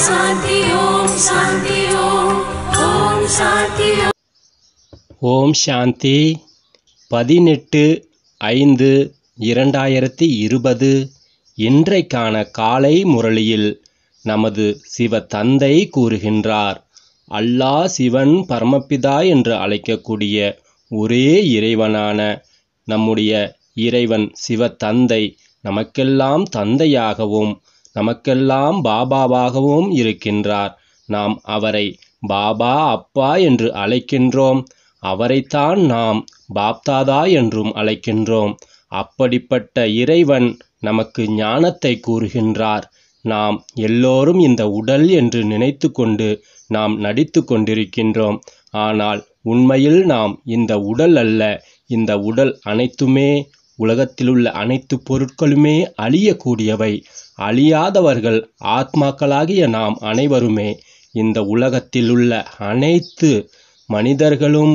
ஓம் சாந்தி ஓம் சாந்தி பதினெட்டு ஐந்து இரண்டாயிரத்தி இருபது இன்றைக்கான காலை முரளியில் நமது சிவ தந்தை கூறுகின்றார் அல்லாஹ் சிவன் பரமபிதா என்று அழைக்கக்கூடிய ஒரே இறைவனான நம்முடைய இறைவன் சிவ தந்தை நமக்கெல்லாம் தந்தையாகவும் நமக்கெல்லாம் பாபாவாகவும் இருக்கின்றார் நாம் அவரை பாபா அப்பா என்று அழைக்கின்றோம் அவரைத்தான் நாம் பாப்தாதா என்றும் அழைக்கின்றோம் அப்படிப்பட்ட இறைவன் நமக்கு ஞானத்தை கூறுகின்றார் நாம் எல்லோரும் இந்த உடல் என்று நினைத்து கொண்டு நாம் நடித்து கொண்டிருக்கின்றோம் ஆனால் உண்மையில் நாம் இந்த உடல் அல்ல இந்த உடல் அனைத்துமே உலகத்திலுள்ள அனைத்து பொருட்களுமே அழியக்கூடியவை அழியாதவர்கள் ஆத்மாக்களாகிய நாம் அனைவருமே இந்த உலகத்திலுள்ள அனைத்து மனிதர்களும்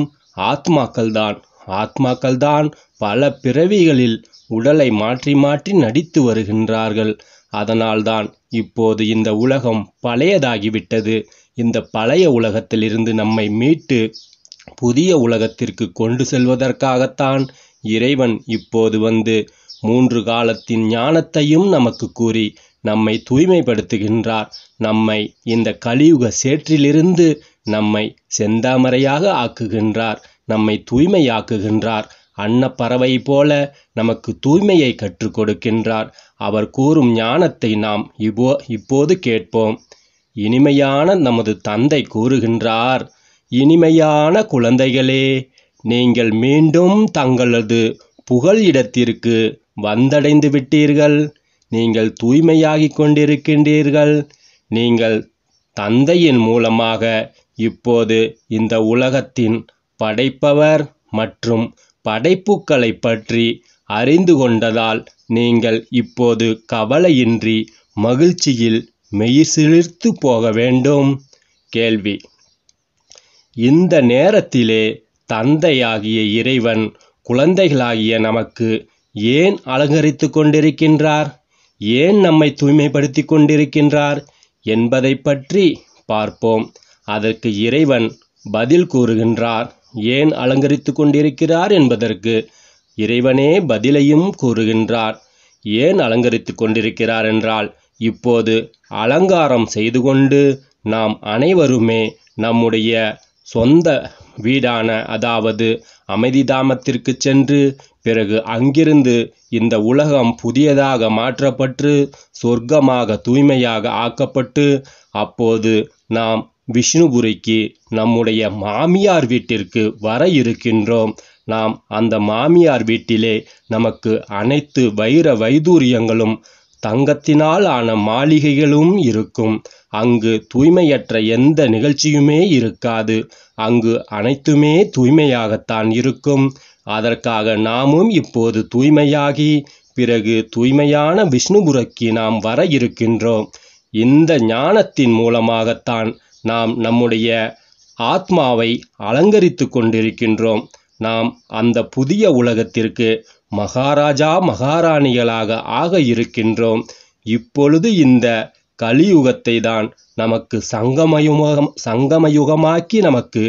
ஆத்மாக்கள்தான் ஆத்மாக்கள்தான் பல பிறவிகளில் உடலை மாற்றி மாற்றி நடித்து வருகின்றார்கள் அதனால்தான் இப்போது இந்த உலகம் பழையதாகிவிட்டது இந்த பழைய உலகத்திலிருந்து நம்மை மீட்டு புதிய உலகத்திற்கு கொண்டு செல்வதற்காகத்தான் இறைவன் இப்போது வந்து மூன்று காலத்தின் ஞானத்தையும் நமக்கு கூறி நம்மை தூய்மைப்படுத்துகின்றார் நம்மை இந்த கலியுக சேற்றிலிருந்து நம்மை செந்தாமரையாக ஆக்குகின்றார் நம்மை தூய்மையாக்குகின்றார் அன்னப்பறவை போல நமக்கு தூய்மையை கற்றுக் கொடுக்கின்றார் அவர் கூறும் ஞானத்தை நாம் இப்போ இப்போது கேட்போம் இனிமையான நமது தந்தை கூறுகின்றார் இனிமையான குழந்தைகளே நீங்கள் மீண்டும் தங்களது புகழ் இடத்திற்கு வந்தடைந்து விட்டீர்கள் நீங்கள் தூய்மையாகிக் கொண்டிருக்கின்றீர்கள் நீங்கள் தந்தையின் மூலமாக இப்போது இந்த உலகத்தின் படைப்பவர் மற்றும் படைப்புக்களை பற்றி அறிந்து கொண்டதால் நீங்கள் இப்போது கவலையின்றி மகிழ்ச்சியில் மெய்சிலிர்த்து போக வேண்டும் கேள்வி இந்த நேரத்திலே தந்தையாகிய இறைவன் குழந்தைகளாகிய நமக்கு ஏன் அலங்கரித்து கொண்டிருக்கின்றார் ஏன் நம்மை தூய்மைப்படுத்தி கொண்டிருக்கின்றார் என்பதை பற்றி பார்ப்போம் அதற்கு இறைவன் பதில் கூறுகின்றார் ஏன் அலங்கரித்து கொண்டிருக்கிறார் என்பதற்கு இறைவனே பதிலையும் கூறுகின்றார் ஏன் அலங்கரித்து கொண்டிருக்கிறார் என்றால் இப்போது அலங்காரம் செய்து கொண்டு நாம் அனைவருமே நம்முடைய சொந்த வீடான அதாவது அமைதிதாமத்திற்கு சென்று பிறகு அங்கிருந்து இந்த உலகம் புதியதாக மாற்றப்பட்டு சொர்க்கமாக தூய்மையாக ஆக்கப்பட்டு அப்போது நாம் விஷ்ணுபுரிக்கு நம்முடைய மாமியார் வீட்டிற்கு வர இருக்கின்றோம் நாம் அந்த மாமியார் வீட்டிலே நமக்கு அனைத்து வைர வைதூரியங்களும் தங்கத்தினால் ஆன மாளிகைகளும் இருக்கும் அங்கு தூய்மையற்ற எந்த நிகழ்ச்சியுமே இருக்காது அங்கு அனைத்துமே தூய்மையாகத்தான் இருக்கும் அதற்காக நாமும் இப்போது தூய்மையாகி பிறகு தூய்மையான விஷ்ணுபுரக்கு நாம் வர இருக்கின்றோம் இந்த ஞானத்தின் மூலமாகத்தான் நாம் நம்முடைய ஆத்மாவை அலங்கரித்து கொண்டிருக்கின்றோம் நாம் அந்த புதிய உலகத்திற்கு மகாராஜா மகாராணிகளாக ஆக இருக்கின்றோம் இப்பொழுது இந்த கலியுகத்தை தான் நமக்கு சங்கமயுகம் சங்கமயுகமாக்கி நமக்கு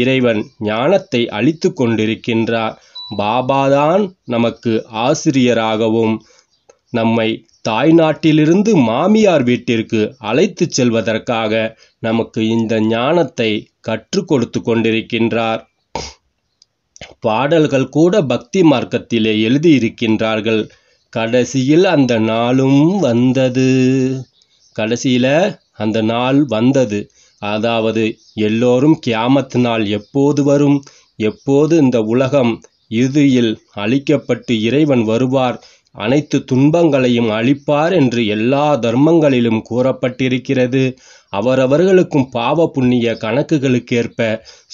இறைவன் ஞானத்தை அளித்து கொண்டிருக்கின்றார் பாபாதான் நமக்கு ஆசிரியராகவும் நம்மை தாய் நாட்டிலிருந்து மாமியார் வீட்டிற்கு அழைத்து செல்வதற்காக நமக்கு இந்த ஞானத்தை கற்றுக் கொடுத்து கொண்டிருக்கின்றார் பாடல்கள் கூட பக்தி மார்க்கத்திலே எழுதியிருக்கின்றார்கள் கடைசியில் அந்த நாளும் வந்தது கடைசியில் அந்த நாள் வந்தது அதாவது எல்லோரும் கியாமத்து நாள் எப்போது வரும் எப்போது இந்த உலகம் இறுதியில் அழிக்கப்பட்டு இறைவன் வருவார் அனைத்து துன்பங்களையும் அழிப்பார் என்று எல்லா தர்மங்களிலும் கூறப்பட்டிருக்கிறது அவரவர்களுக்கும் பாவ புண்ணிய கணக்குகளுக்கேற்ப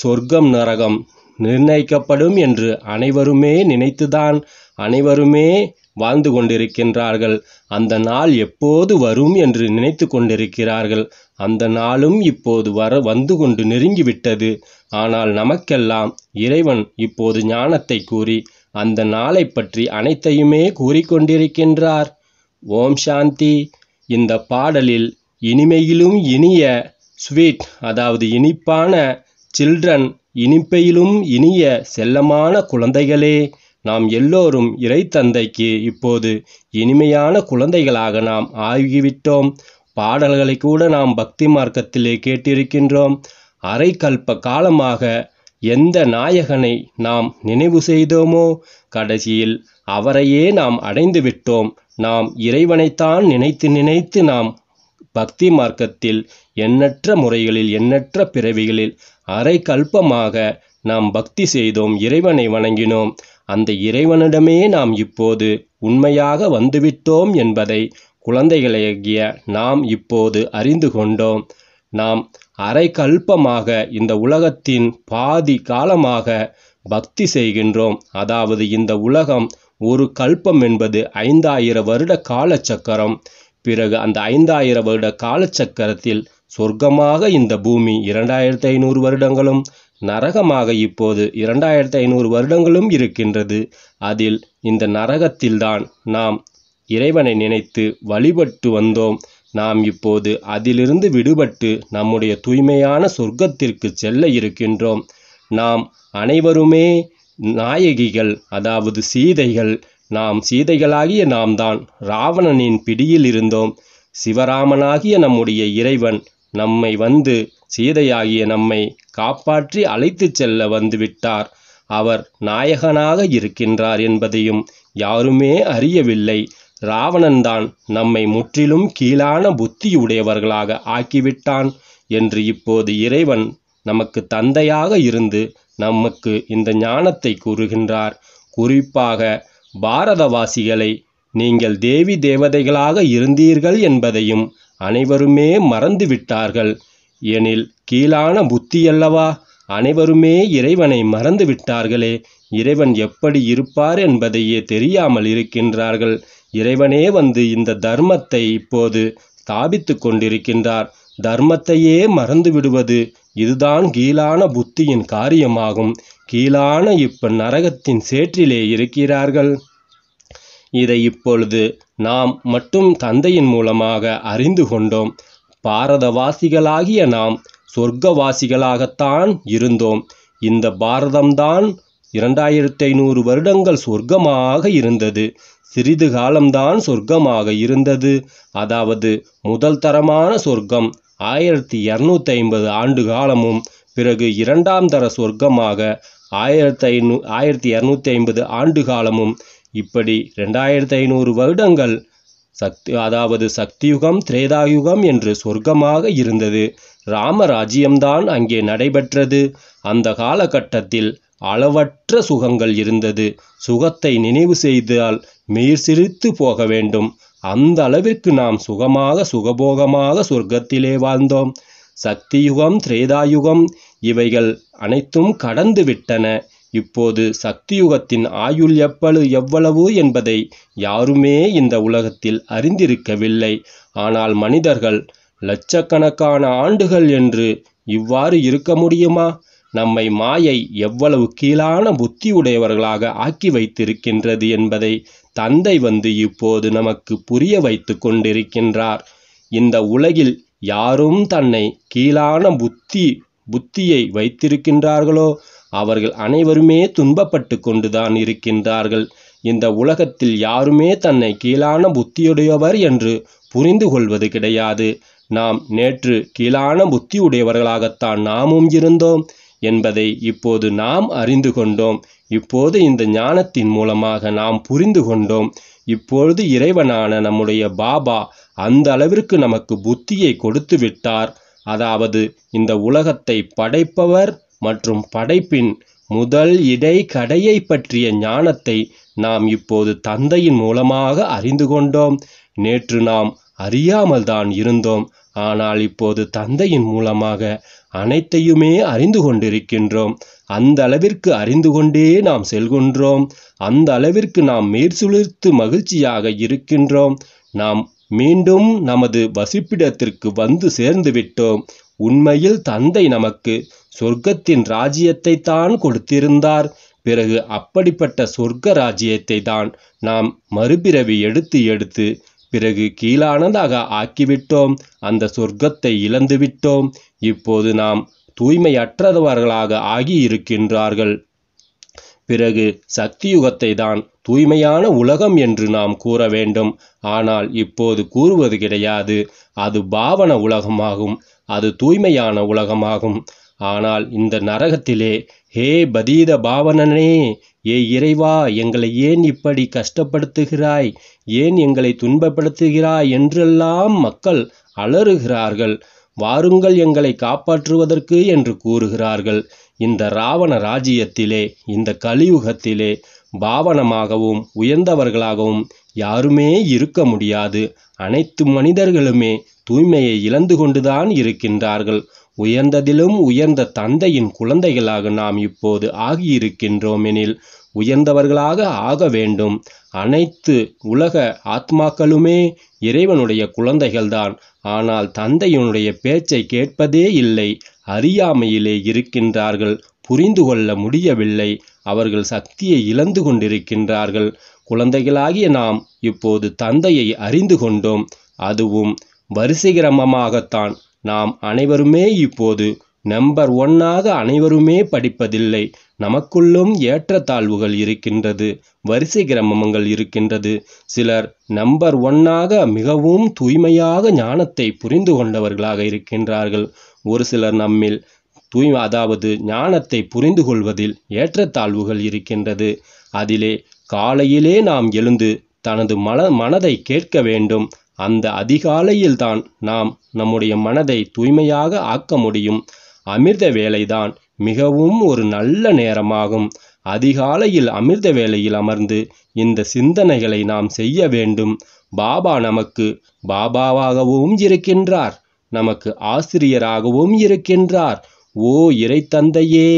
சொர்க்கம் நரகம் நிர்ணயிக்கப்படும் என்று அனைவருமே நினைத்துதான் அனைவருமே வாழ்ந்து கொண்டிருக்கின்றார்கள் அந்த நாள் எப்போது வரும் என்று நினைத்து கொண்டிருக்கிறார்கள் அந்த நாளும் இப்போது வர வந்து கொண்டு நெருங்கிவிட்டது ஆனால் நமக்கெல்லாம் இறைவன் இப்போது ஞானத்தை கூறி அந்த நாளை பற்றி அனைத்தையுமே கூறிக்கொண்டிருக்கின்றார் ஓம் சாந்தி இந்த பாடலில் இனிமையிலும் இனிய ஸ்வீட் அதாவது இனிப்பான சில்ட்ரன் இனிப்பையிலும் இனிய செல்லமான குழந்தைகளே நாம் எல்லோரும் இறை தந்தைக்கு இப்போது இனிமையான குழந்தைகளாக நாம் ஆகிவிட்டோம் பாடல்களை கூட நாம் பக்தி மார்க்கத்திலே கேட்டிருக்கின்றோம் அரை கல்ப காலமாக எந்த நாயகனை நாம் நினைவு செய்தோமோ கடைசியில் அவரையே நாம் அடைந்து விட்டோம் நாம் இறைவனைத்தான் நினைத்து நினைத்து நாம் பக்தி மார்க்கத்தில் எண்ணற்ற முறைகளில் எண்ணற்ற பிறவிகளில் அரை கல்பமாக நாம் பக்தி செய்தோம் இறைவனை வணங்கினோம் அந்த இறைவனிடமே நாம் இப்போது உண்மையாக வந்துவிட்டோம் என்பதை குழந்தைகளாகிய நாம் இப்போது அறிந்து கொண்டோம் நாம் அரை கல்பமாக இந்த உலகத்தின் பாதி காலமாக பக்தி செய்கின்றோம் அதாவது இந்த உலகம் ஒரு கல்பம் என்பது ஐந்தாயிரம் வருட காலச்சக்கரம் பிறகு அந்த ஐந்தாயிர வருட காலச்சக்கரத்தில் சொர்க்கமாக இந்த பூமி இரண்டாயிரத்தி ஐநூறு வருடங்களும் நரகமாக இப்போது இரண்டாயிரத்தி ஐநூறு வருடங்களும் இருக்கின்றது அதில் இந்த நரகத்தில்தான் நாம் இறைவனை நினைத்து வழிபட்டு வந்தோம் நாம் இப்போது அதிலிருந்து விடுபட்டு நம்முடைய தூய்மையான சொர்க்கத்திற்கு செல்ல இருக்கின்றோம் நாம் அனைவருமே நாயகிகள் அதாவது சீதைகள் நாம் சீதைகளாகிய நாம் தான் ராவணனின் பிடியில் இருந்தோம் சிவராமனாகிய நம்முடைய இறைவன் நம்மை வந்து சீதையாகிய நம்மை காப்பாற்றி அழைத்துச் செல்ல வந்துவிட்டார் அவர் நாயகனாக இருக்கின்றார் என்பதையும் யாருமே அறியவில்லை ராவணன்தான் நம்மை முற்றிலும் கீழான புத்தியுடையவர்களாக ஆக்கிவிட்டான் என்று இப்போது இறைவன் நமக்கு தந்தையாக இருந்து நமக்கு இந்த ஞானத்தை கூறுகின்றார் குறிப்பாக பாரதவாசிகளை நீங்கள் தேவி தேவதைகளாக இருந்தீர்கள் என்பதையும் அனைவருமே மறந்துவிட்டார்கள் எனில் கீழான புத்தியல்லவா அனைவருமே இறைவனை மறந்து விட்டார்களே இறைவன் எப்படி இருப்பார் என்பதையே தெரியாமல் இருக்கின்றார்கள் இறைவனே வந்து இந்த தர்மத்தை இப்போது ஸ்தாபித்து கொண்டிருக்கின்றார் தர்மத்தையே மறந்து விடுவது இதுதான் கீழான புத்தியின் காரியமாகும் கீழான இப்ப நரகத்தின் சேற்றிலே இருக்கிறார்கள் இதை இப்பொழுது நாம் மட்டும் தந்தையின் மூலமாக அறிந்து கொண்டோம் பாரதவாசிகளாகிய நாம் சொர்க்கவாசிகளாகத்தான் இருந்தோம் இந்த பாரதம்தான் இரண்டாயிரத்தி ஐநூறு வருடங்கள் சொர்க்கமாக இருந்தது சிறிது காலம்தான் சொர்க்கமாக இருந்தது அதாவது முதல் தரமான சொர்க்கம் ஆயிரத்தி இரநூத்தி ஐம்பது ஆண்டு காலமும் பிறகு இரண்டாம் தர சொர்க்கமாக ஆயிரத்தி ஐநூ ஆயிரத்தி இரநூத்தி ஐம்பது ஆண்டு காலமும் இப்படி ரெண்டாயிரத்தி ஐநூறு வருடங்கள் சக்தி அதாவது சக்தியுகம் திரேதாயுகம் என்று சொர்க்கமாக இருந்தது ராமராஜ்யம்தான் அங்கே நடைபெற்றது அந்த காலகட்டத்தில் அளவற்ற சுகங்கள் இருந்தது சுகத்தை நினைவு செய்தால் மீர் சிரித்து போக வேண்டும் அந்த அளவிற்கு நாம் சுகமாக சுகபோகமாக சொர்க்கத்திலே வாழ்ந்தோம் சக்தியுகம் திரேதாயுகம் இவைகள் அனைத்தும் கடந்து விட்டன இப்போது சக்தியுகத்தின் ஆயுள் எப்பழு எவ்வளவு என்பதை யாருமே இந்த உலகத்தில் அறிந்திருக்கவில்லை ஆனால் மனிதர்கள் லட்சக்கணக்கான ஆண்டுகள் என்று இவ்வாறு இருக்க முடியுமா நம்மை மாயை எவ்வளவு கீழான புத்தியுடையவர்களாக ஆக்கி வைத்திருக்கின்றது என்பதை தந்தை வந்து இப்போது நமக்கு புரிய வைத்து கொண்டிருக்கின்றார் இந்த உலகில் யாரும் தன்னை கீழான புத்தி புத்தியை வைத்திருக்கின்றார்களோ அவர்கள் அனைவருமே துன்பப்பட்டு கொண்டுதான் இருக்கின்றார்கள் இந்த உலகத்தில் யாருமே தன்னை கீழான புத்தியுடையவர் என்று புரிந்து கொள்வது கிடையாது நாம் நேற்று கீழான புத்தியுடையவர்களாகத்தான் நாமும் இருந்தோம் என்பதை இப்போது நாம் அறிந்து கொண்டோம் இப்போது இந்த ஞானத்தின் மூலமாக நாம் புரிந்து கொண்டோம் இப்பொழுது இறைவனான நம்முடைய பாபா அந்த அளவிற்கு நமக்கு புத்தியை கொடுத்து விட்டார் அதாவது இந்த உலகத்தை படைப்பவர் மற்றும் படைப்பின் முதல் இடை கடையை பற்றிய ஞானத்தை நாம் இப்போது தந்தையின் மூலமாக அறிந்து கொண்டோம் நேற்று நாம் அறியாமல் தான் இருந்தோம் ஆனால் இப்போது தந்தையின் மூலமாக அனைத்தையுமே அறிந்து கொண்டிருக்கின்றோம் அந்த அளவிற்கு அறிந்து கொண்டே நாம் செல்கின்றோம் அந்த அளவிற்கு நாம் மேற்சுளிர்த்து மகிழ்ச்சியாக இருக்கின்றோம் நாம் மீண்டும் நமது வசிப்பிடத்திற்கு வந்து சேர்ந்து விட்டோம் உண்மையில் தந்தை நமக்கு சொர்க்கத்தின் ராஜ்யத்தை தான் கொடுத்திருந்தார் பிறகு அப்படிப்பட்ட சொர்க்க ராஜ்யத்தை தான் நாம் மறுபிறவி எடுத்து எடுத்து பிறகு கீழானதாக ஆக்கிவிட்டோம் அந்த சொர்க்கத்தை இழந்துவிட்டோம் இப்போது நாம் தூய்மையற்றவர்களாக ஆகி இருக்கின்றார்கள் பிறகு சக்தியுகத்தை தான் தூய்மையான உலகம் என்று நாம் கூற வேண்டும் ஆனால் இப்போது கூறுவது கிடையாது அது பாவன உலகமாகும் அது தூய்மையான உலகமாகும் ஆனால் இந்த நரகத்திலே ஹே பதீத பாவனனே ஏ இறைவா எங்களை ஏன் இப்படி கஷ்டப்படுத்துகிறாய் ஏன் எங்களை துன்பப்படுத்துகிறாய் என்றெல்லாம் மக்கள் அலறுகிறார்கள் வாருங்கள் எங்களை காப்பாற்றுவதற்கு என்று கூறுகிறார்கள் இந்த ராவண ராஜ்யத்திலே இந்த கலியுகத்திலே பாவனமாகவும் உயர்ந்தவர்களாகவும் யாருமே இருக்க முடியாது அனைத்து மனிதர்களுமே தூய்மையை இழந்து கொண்டுதான் இருக்கின்றார்கள் உயர்ந்ததிலும் உயர்ந்த தந்தையின் குழந்தைகளாக நாம் இப்போது ஆகியிருக்கின்றோம் எனில் உயர்ந்தவர்களாக ஆக வேண்டும் அனைத்து உலக ஆத்மாக்களுமே இறைவனுடைய குழந்தைகள்தான் ஆனால் தந்தையினுடைய பேச்சை கேட்பதே இல்லை அறியாமையிலே இருக்கின்றார்கள் புரிந்து கொள்ள முடியவில்லை அவர்கள் சக்தியை இழந்து கொண்டிருக்கின்றார்கள் குழந்தைகளாகிய நாம் இப்போது தந்தையை அறிந்து கொண்டோம் அதுவும் கிரமமாகத்தான் நாம் அனைவருமே இப்போது நம்பர் ஒன்னாக அனைவருமே படிப்பதில்லை நமக்குள்ளும் ஏற்றத்தாழ்வுகள் இருக்கின்றது வரிசை கிரமங்கள் இருக்கின்றது சிலர் நம்பர் ஒன்னாக மிகவும் தூய்மையாக ஞானத்தை புரிந்து கொண்டவர்களாக இருக்கின்றார்கள் ஒரு சிலர் நம்மில் தூய் அதாவது ஞானத்தை புரிந்து கொள்வதில் ஏற்றத்தாழ்வுகள் இருக்கின்றது அதிலே காலையிலே நாம் எழுந்து தனது மன மனதை கேட்க வேண்டும் அந்த அதிகாலையில்தான் நாம் நம்முடைய மனதை தூய்மையாக ஆக்க முடியும் அமிர்த வேலைதான் மிகவும் ஒரு நல்ல நேரமாகும் அதிகாலையில் அமிர்த வேலையில் அமர்ந்து இந்த சிந்தனைகளை நாம் செய்ய வேண்டும் பாபா நமக்கு பாபாவாகவும் இருக்கின்றார் நமக்கு ஆசிரியராகவும் இருக்கின்றார் ஓ தந்தையே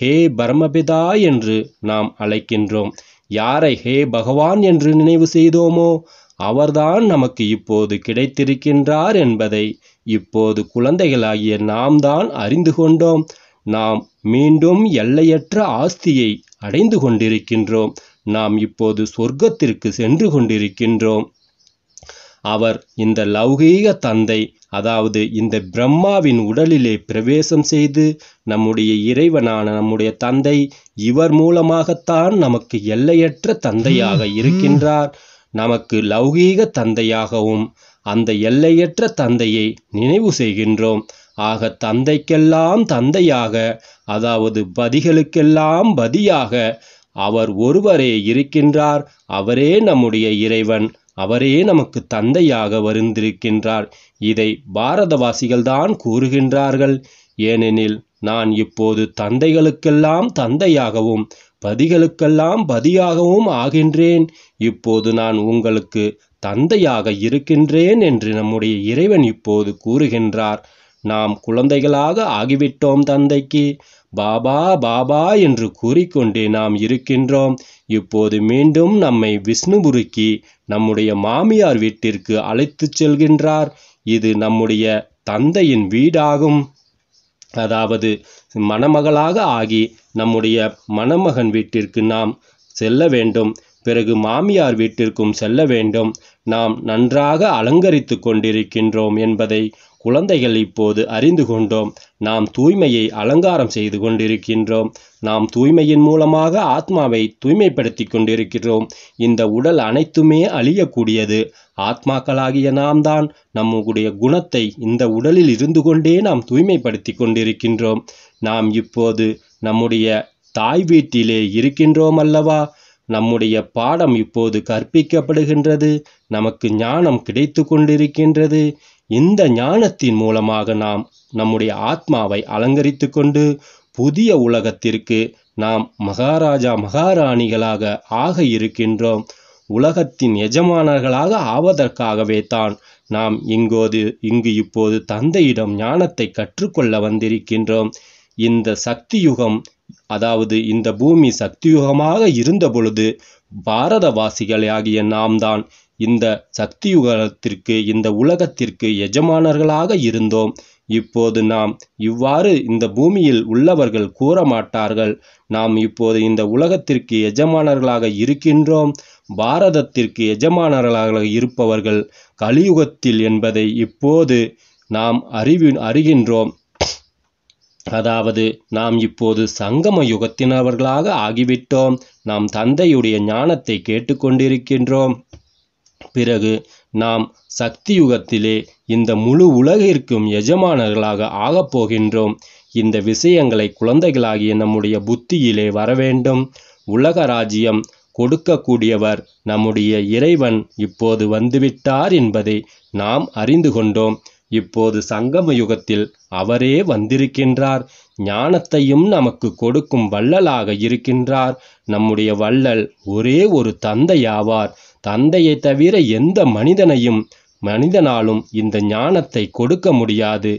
ஹே பரமபிதா என்று நாம் அழைக்கின்றோம் யாரை ஹே பகவான் என்று நினைவு செய்தோமோ அவர்தான் நமக்கு இப்போது கிடைத்திருக்கின்றார் என்பதை இப்போது குழந்தைகளாகிய நாம் தான் அறிந்து கொண்டோம் நாம் மீண்டும் எல்லையற்ற ஆஸ்தியை அடைந்து கொண்டிருக்கின்றோம் நாம் இப்போது சொர்க்கத்திற்கு சென்று கொண்டிருக்கின்றோம் அவர் இந்த லௌகீக தந்தை அதாவது இந்த பிரம்மாவின் உடலிலே பிரவேசம் செய்து நம்முடைய இறைவனான நம்முடைய தந்தை இவர் மூலமாகத்தான் நமக்கு எல்லையற்ற தந்தையாக இருக்கின்றார் நமக்கு லௌகீக தந்தையாகவும் அந்த எல்லையற்ற தந்தையை நினைவு செய்கின்றோம் ஆக தந்தைக்கெல்லாம் தந்தையாக அதாவது பதிகளுக்கெல்லாம் பதியாக அவர் ஒருவரே இருக்கின்றார் அவரே நம்முடைய இறைவன் அவரே நமக்கு தந்தையாக வருந்திருக்கின்றார் இதை பாரதவாசிகள்தான் கூறுகின்றார்கள் ஏனெனில் நான் இப்போது தந்தைகளுக்கெல்லாம் தந்தையாகவும் பதிகளுக்கெல்லாம் பதியாகவும் ஆகின்றேன் இப்போது நான் உங்களுக்கு தந்தையாக இருக்கின்றேன் என்று நம்முடைய இறைவன் இப்போது கூறுகின்றார் நாம் குழந்தைகளாக ஆகிவிட்டோம் தந்தைக்கு பாபா பாபா என்று கூறிக்கொண்டே நாம் இருக்கின்றோம் இப்போது மீண்டும் நம்மை விஷ்ணுபுருக்கி நம்முடைய மாமியார் வீட்டிற்கு அழைத்துச் செல்கின்றார் இது நம்முடைய தந்தையின் வீடாகும் அதாவது மணமகளாக ஆகி நம்முடைய மணமகன் வீட்டிற்கு நாம் செல்ல வேண்டும் பிறகு மாமியார் வீட்டிற்கும் செல்ல வேண்டும் நாம் நன்றாக அலங்கரித்து கொண்டிருக்கின்றோம் என்பதை குழந்தைகள் இப்போது அறிந்து கொண்டோம் நாம் தூய்மையை அலங்காரம் செய்து கொண்டிருக்கின்றோம் நாம் தூய்மையின் மூலமாக ஆத்மாவை தூய்மைப்படுத்தி கொண்டிருக்கிறோம் இந்த உடல் அனைத்துமே அழியக்கூடியது ஆத்மாக்களாகிய நாம் தான் நம்முடைய குணத்தை இந்த உடலில் இருந்து கொண்டே நாம் தூய்மைப்படுத்தி கொண்டிருக்கின்றோம் நாம் இப்போது நம்முடைய தாய் வீட்டிலே இருக்கின்றோம் அல்லவா நம்முடைய பாடம் இப்போது கற்பிக்கப்படுகின்றது நமக்கு ஞானம் கிடைத்து கொண்டிருக்கின்றது இந்த ஞானத்தின் மூலமாக நாம் நம்முடைய ஆத்மாவை அலங்கரித்து கொண்டு புதிய உலகத்திற்கு நாம் மகாராஜா மகாராணிகளாக ஆக இருக்கின்றோம் உலகத்தின் எஜமானர்களாக ஆவதற்காகவே தான் நாம் இங்கோது இங்கு இப்போது தந்தையிடம் ஞானத்தை கற்றுக்கொள்ள வந்திருக்கின்றோம் இந்த சக்தி யுகம் அதாவது இந்த பூமி சக்தியுகமாக இருந்த பொழுது பாரதவாசிகளாகிய நாம் தான் இந்த சக்தியுகத்திற்கு இந்த உலகத்திற்கு எஜமானர்களாக இருந்தோம் இப்போது நாம் இவ்வாறு இந்த பூமியில் உள்ளவர்கள் கூற மாட்டார்கள் நாம் இப்போது இந்த உலகத்திற்கு எஜமானர்களாக இருக்கின்றோம் பாரதத்திற்கு எஜமானர்களாக இருப்பவர்கள் கலியுகத்தில் என்பதை இப்போது நாம் அறிவி அறிகின்றோம் அதாவது நாம் இப்போது சங்கம யுகத்தினவர்களாக ஆகிவிட்டோம் நாம் தந்தையுடைய ஞானத்தை கேட்டுக்கொண்டிருக்கின்றோம் பிறகு நாம் சக்தி யுகத்திலே இந்த முழு உலகிற்கும் எஜமானர்களாக ஆகப் போகின்றோம் இந்த விஷயங்களை குழந்தைகளாகிய நம்முடைய புத்தியிலே வரவேண்டும் உலக ராஜ்யம் கொடுக்கக்கூடியவர் நம்முடைய இறைவன் இப்போது வந்துவிட்டார் என்பதை நாம் அறிந்து கொண்டோம் இப்போது சங்கம யுகத்தில் அவரே வந்திருக்கின்றார் ஞானத்தையும் நமக்கு கொடுக்கும் வள்ளலாக இருக்கின்றார் நம்முடைய வள்ளல் ஒரே ஒரு தந்தையாவார் தந்தையை தவிர எந்த மனிதனையும் மனிதனாலும் இந்த ஞானத்தை கொடுக்க முடியாது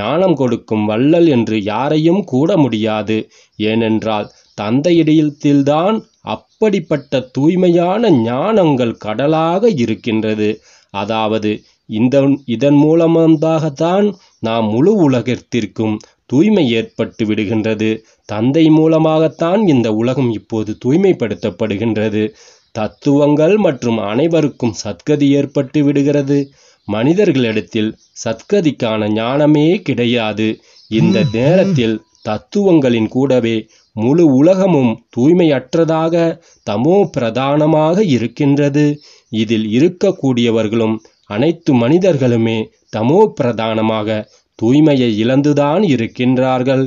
ஞானம் கொடுக்கும் வள்ளல் என்று யாரையும் கூட முடியாது ஏனென்றால் தந்தையிடத்தில்தான் அப்படிப்பட்ட தூய்மையான ஞானங்கள் கடலாக இருக்கின்றது அதாவது இந்த இதன் மூலமாகத்தான் நாம் முழு உலகத்திற்கும் தூய்மை ஏற்பட்டு விடுகின்றது தந்தை மூலமாகத்தான் இந்த உலகம் இப்போது தூய்மைப்படுத்தப்படுகின்றது தத்துவங்கள் மற்றும் அனைவருக்கும் சத்கதி ஏற்பட்டு விடுகிறது மனிதர்களிடத்தில் சத்கதிக்கான ஞானமே கிடையாது இந்த நேரத்தில் தத்துவங்களின் கூடவே முழு உலகமும் தூய்மையற்றதாக தமோ பிரதானமாக இருக்கின்றது இதில் இருக்கக்கூடியவர்களும் அனைத்து மனிதர்களுமே தமோ பிரதானமாக தூய்மையை இழந்துதான் இருக்கின்றார்கள்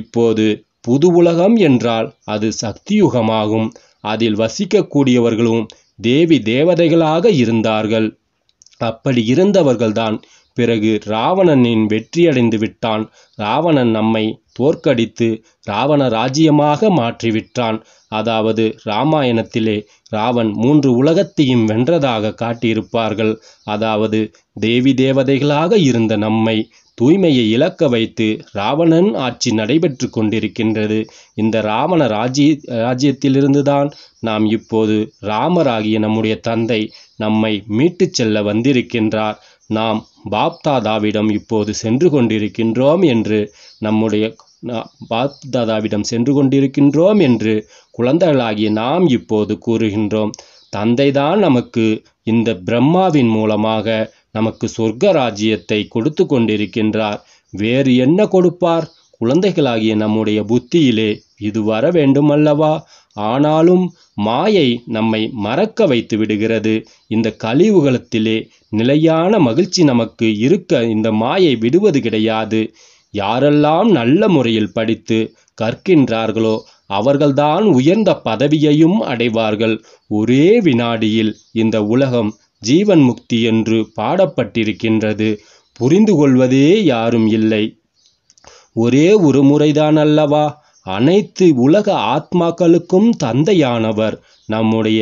இப்போது புது உலகம் என்றால் அது சக்தியுகமாகும் அதில் வசிக்கக்கூடியவர்களும் தேவி தேவதைகளாக இருந்தார்கள் அப்படி இருந்தவர்கள்தான் பிறகு ராவணனின் வெற்றியடைந்து விட்டான் ராவணன் நம்மை தோற்கடித்து ராவண ராஜ்யமாக மாற்றிவிட்டான் அதாவது ராமாயணத்திலே ராவன் மூன்று உலகத்தையும் வென்றதாக காட்டியிருப்பார்கள் அதாவது தேவி தேவதைகளாக இருந்த நம்மை தூய்மையை இழக்க வைத்து ராவணன் ஆட்சி நடைபெற்று கொண்டிருக்கின்றது இந்த ராவண ராஜ்ய ராஜ்யத்திலிருந்துதான் நாம் இப்போது ராமராகிய நம்முடைய தந்தை நம்மை மீட்டு செல்ல வந்திருக்கின்றார் நாம் பாப்தாதாவிடம் இப்போது சென்று கொண்டிருக்கின்றோம் என்று நம்முடைய பாப்தாதாவிடம் சென்று கொண்டிருக்கின்றோம் என்று குழந்தைகளாகிய நாம் இப்போது கூறுகின்றோம் தந்தைதான் நமக்கு இந்த பிரம்மாவின் மூலமாக நமக்கு சொர்க்க ராஜ்யத்தை கொடுத்து கொண்டிருக்கின்றார் வேறு என்ன கொடுப்பார் குழந்தைகளாகிய நம்முடைய புத்தியிலே இது வர அல்லவா ஆனாலும் மாயை நம்மை மறக்க வைத்து விடுகிறது இந்த கழிவுகளத்திலே நிலையான மகிழ்ச்சி நமக்கு இருக்க இந்த மாயை விடுவது கிடையாது யாரெல்லாம் நல்ல முறையில் படித்து கற்கின்றார்களோ அவர்கள்தான் உயர்ந்த பதவியையும் அடைவார்கள் ஒரே வினாடியில் இந்த உலகம் ஜீவன் முக்தி என்று பாடப்பட்டிருக்கின்றது புரிந்து கொள்வதே யாரும் இல்லை ஒரே ஒரு முறைதான் அல்லவா அனைத்து உலக ஆத்மாக்களுக்கும் தந்தையானவர் நம்முடைய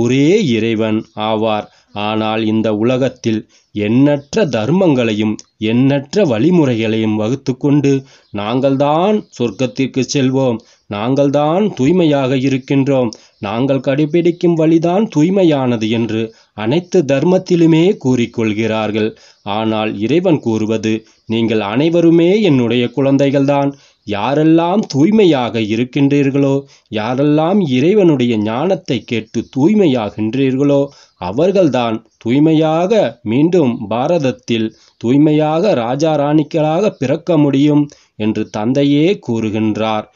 ஒரே இறைவன் ஆவார் ஆனால் இந்த உலகத்தில் எண்ணற்ற தர்மங்களையும் எண்ணற்ற வழிமுறைகளையும் வகுத்து கொண்டு நாங்கள்தான் சொர்க்கத்திற்கு செல்வோம் நாங்கள்தான் தூய்மையாக இருக்கின்றோம் நாங்கள் கடைபிடிக்கும் வழிதான் தூய்மையானது என்று அனைத்து தர்மத்திலுமே கூறிக்கொள்கிறார்கள் ஆனால் இறைவன் கூறுவது நீங்கள் அனைவருமே என்னுடைய குழந்தைகள்தான் யாரெல்லாம் தூய்மையாக இருக்கின்றீர்களோ யாரெல்லாம் இறைவனுடைய ஞானத்தை கேட்டு தூய்மையாகின்றீர்களோ அவர்கள்தான் தூய்மையாக மீண்டும் பாரதத்தில் தூய்மையாக ராஜா ராணிக்களாக பிறக்க முடியும் என்று தந்தையே கூறுகின்றார்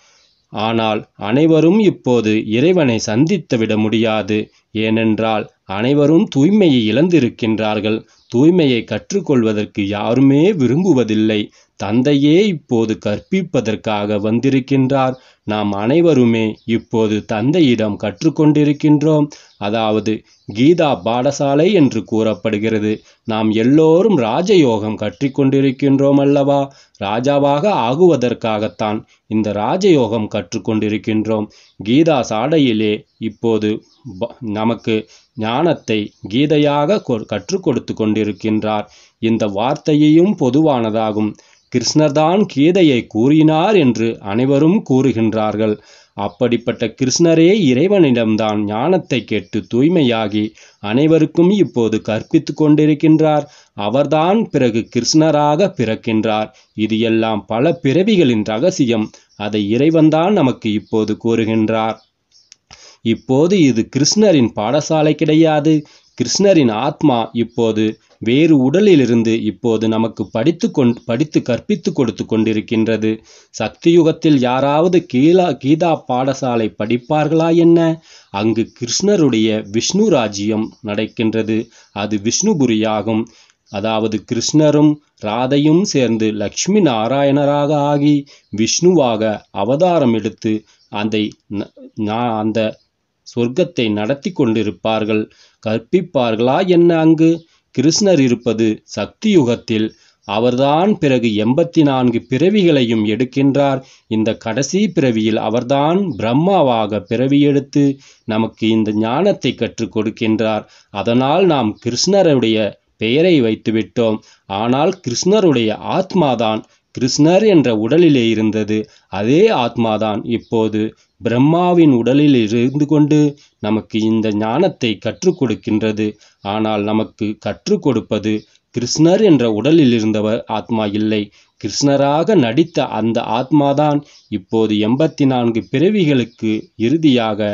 ஆனால் அனைவரும் இப்போது இறைவனை சந்தித்துவிட முடியாது ஏனென்றால் அனைவரும் தூய்மையை இழந்திருக்கின்றார்கள் தூய்மையை கற்றுக்கொள்வதற்கு யாருமே விரும்புவதில்லை தந்தையே இப்போது கற்பிப்பதற்காக வந்திருக்கின்றார் நாம் அனைவருமே இப்போது தந்தையிடம் கற்றுக்கொண்டிருக்கின்றோம் அதாவது கீதா பாடசாலை என்று கூறப்படுகிறது நாம் எல்லோரும் ராஜயோகம் கற்றுக்கொண்டிருக்கின்றோம் அல்லவா ராஜாவாக ஆகுவதற்காகத்தான் இந்த ராஜயோகம் கற்றுக்கொண்டிருக்கின்றோம் கீதா சாடையிலே இப்போது நமக்கு ஞானத்தை கீதையாக கற்றுக் கொடுத்து கொண்டிருக்கின்றார் இந்த வார்த்தையையும் பொதுவானதாகும் கிருஷ்ணர்தான் கீதையை கூறினார் என்று அனைவரும் கூறுகின்றார்கள் அப்படிப்பட்ட கிருஷ்ணரே இறைவனிடம்தான் ஞானத்தை கேட்டு தூய்மையாகி அனைவருக்கும் இப்போது கற்பித்து கொண்டிருக்கின்றார் அவர்தான் பிறகு கிருஷ்ணராக பிறக்கின்றார் இது எல்லாம் பல பிறவிகளின் ரகசியம் அதை இறைவன்தான் நமக்கு இப்போது கூறுகின்றார் இப்போது இது கிருஷ்ணரின் பாடசாலை கிடையாது கிருஷ்ணரின் ஆத்மா இப்போது வேறு உடலிலிருந்து இப்போது நமக்கு படித்து கொண் படித்து கற்பித்து கொடுத்து கொண்டிருக்கின்றது சக்தியுகத்தில் யாராவது கீழா கீதா பாடசாலை படிப்பார்களா என்ன அங்கு கிருஷ்ணருடைய விஷ்ணு ராஜ்யம் நடக்கின்றது அது விஷ்ணுபுரியாகும் அதாவது கிருஷ்ணரும் ராதையும் சேர்ந்து லக்ஷ்மி நாராயணராக ஆகி விஷ்ணுவாக அவதாரம் எடுத்து அதை அந்த சொர்க்கத்தை நடத்தி கொண்டிருப்பார்கள் கற்பிப்பார்களா என்ன அங்கு கிருஷ்ணர் இருப்பது சக்தியுகத்தில் அவர்தான் பிறகு எண்பத்தி நான்கு பிறவிகளையும் எடுக்கின்றார் இந்த கடைசி பிறவியில் அவர்தான் பிரம்மாவாக பிறவி எடுத்து நமக்கு இந்த ஞானத்தை கற்றுக் கொடுக்கின்றார் அதனால் நாம் கிருஷ்ணருடைய பெயரை வைத்துவிட்டோம் ஆனால் கிருஷ்ணருடைய ஆத்மாதான் கிருஷ்ணர் என்ற உடலிலே இருந்தது அதே ஆத்மாதான் இப்போது பிரம்மாவின் உடலில் இருந்து கொண்டு நமக்கு இந்த ஞானத்தை கற்றுக் கொடுக்கின்றது ஆனால் நமக்கு கற்றுக் கொடுப்பது கிருஷ்ணர் என்ற உடலில் இருந்தவர் ஆத்மா இல்லை கிருஷ்ணராக நடித்த அந்த ஆத்மாதான் இப்போது எண்பத்தி நான்கு பிறவிகளுக்கு இறுதியாக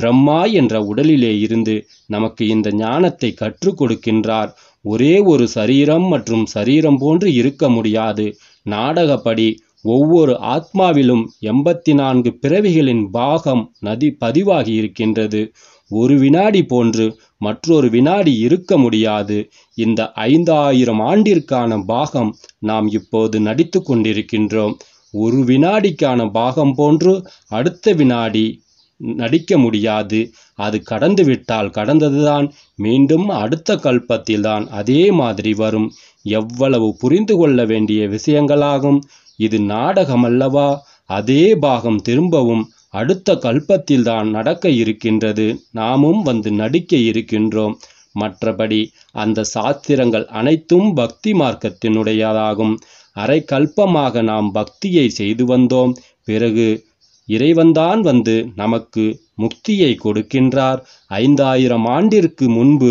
பிரம்மா என்ற உடலிலே இருந்து நமக்கு இந்த ஞானத்தை கற்றுக் கொடுக்கின்றார் ஒரே ஒரு சரீரம் மற்றும் சரீரம் போன்று இருக்க முடியாது நாடகப்படி ஒவ்வொரு ஆத்மாவிலும் எண்பத்தி நான்கு பிறவிகளின் பாகம் நதி பதிவாகி இருக்கின்றது ஒரு வினாடி போன்று மற்றொரு வினாடி இருக்க முடியாது இந்த ஐந்தாயிரம் ஆண்டிற்கான பாகம் நாம் இப்போது நடித்து கொண்டிருக்கின்றோம் ஒரு வினாடிக்கான பாகம் போன்று அடுத்த வினாடி நடிக்க முடியாது அது கடந்துவிட்டால் கடந்ததுதான் மீண்டும் அடுத்த கல்பத்தில்தான் அதே மாதிரி வரும் எவ்வளவு புரிந்து கொள்ள வேண்டிய விஷயங்களாகும் இது நாடகம் அல்லவா அதே பாகம் திரும்பவும் அடுத்த கல்பத்தில்தான் நடக்க இருக்கின்றது நாமும் வந்து நடிக்க இருக்கின்றோம் மற்றபடி அந்த சாஸ்திரங்கள் அனைத்தும் பக்தி மார்க்கத்தினுடையதாகும் அரை கல்பமாக நாம் பக்தியை செய்து வந்தோம் பிறகு இறைவன்தான் வந்து நமக்கு முக்தியை கொடுக்கின்றார் ஐந்தாயிரம் ஆண்டிற்கு முன்பு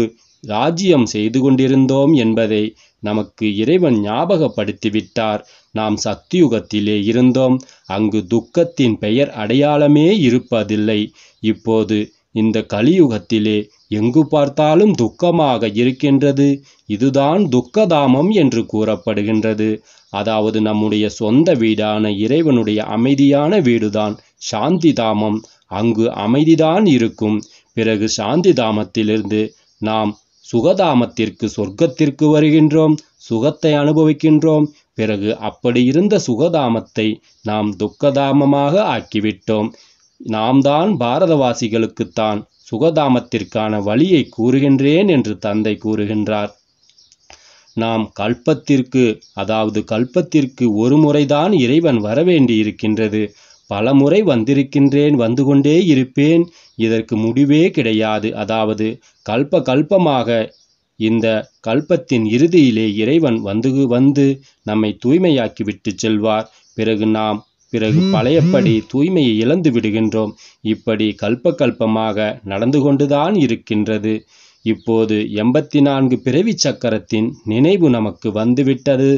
ராஜ்யம் செய்து கொண்டிருந்தோம் என்பதை நமக்கு இறைவன் ஞாபகப்படுத்திவிட்டார் நாம் சக்தியுகத்திலே இருந்தோம் அங்கு துக்கத்தின் பெயர் அடையாளமே இருப்பதில்லை இப்போது இந்த கலியுகத்திலே எங்கு பார்த்தாலும் துக்கமாக இருக்கின்றது இதுதான் துக்கதாமம் என்று கூறப்படுகின்றது அதாவது நம்முடைய சொந்த வீடான இறைவனுடைய அமைதியான வீடுதான் சாந்தி தாமம் அங்கு அமைதிதான் இருக்கும் பிறகு சாந்தி தாமத்திலிருந்து நாம் சுகதாமத்திற்கு சொர்க்கத்திற்கு வருகின்றோம் சுகத்தை அனுபவிக்கின்றோம் பிறகு அப்படி இருந்த சுகதாமத்தை நாம் துக்கதாமமாக ஆக்கிவிட்டோம் நாம் தான் பாரதவாசிகளுக்குத்தான் சுகதாமத்திற்கான வழியை கூறுகின்றேன் என்று தந்தை கூறுகின்றார் நாம் கல்பத்திற்கு அதாவது கல்பத்திற்கு ஒரு முறைதான் இறைவன் வரவேண்டி இருக்கின்றது பல முறை வந்திருக்கின்றேன் வந்து கொண்டே இருப்பேன் இதற்கு முடிவே கிடையாது அதாவது கல்ப கல்பமாக இந்த கல்பத்தின் இறுதியிலே இறைவன் வந்து வந்து நம்மை தூய்மையாக்கி விட்டு செல்வார் பிறகு நாம் பிறகு பழையப்படி தூய்மையை இழந்து விடுகின்றோம் இப்படி கல்ப கல்பமாக நடந்து கொண்டுதான் இருக்கின்றது இப்போது எண்பத்தி நான்கு பிறவி சக்கரத்தின் நினைவு நமக்கு வந்துவிட்டது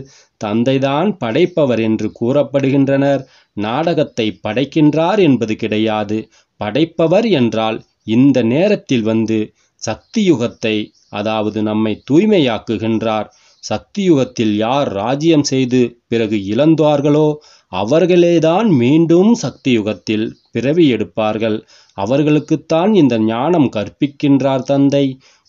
தந்தைதான் படைப்பவர் என்று கூறப்படுகின்றனர் நாடகத்தை படைக்கின்றார் என்பது கிடையாது படைப்பவர் என்றால் இந்த நேரத்தில் வந்து சக்தியுகத்தை அதாவது நம்மை தூய்மையாக்குகின்றார் சக்தியுகத்தில் யார் ராஜ்யம் செய்து பிறகு இழந்தார்களோ அவர்களேதான் மீண்டும் சக்தியுகத்தில் பிறவி எடுப்பார்கள் அவர்களுக்குத்தான் இந்த ஞானம் கற்பிக்கின்றார் தந்தை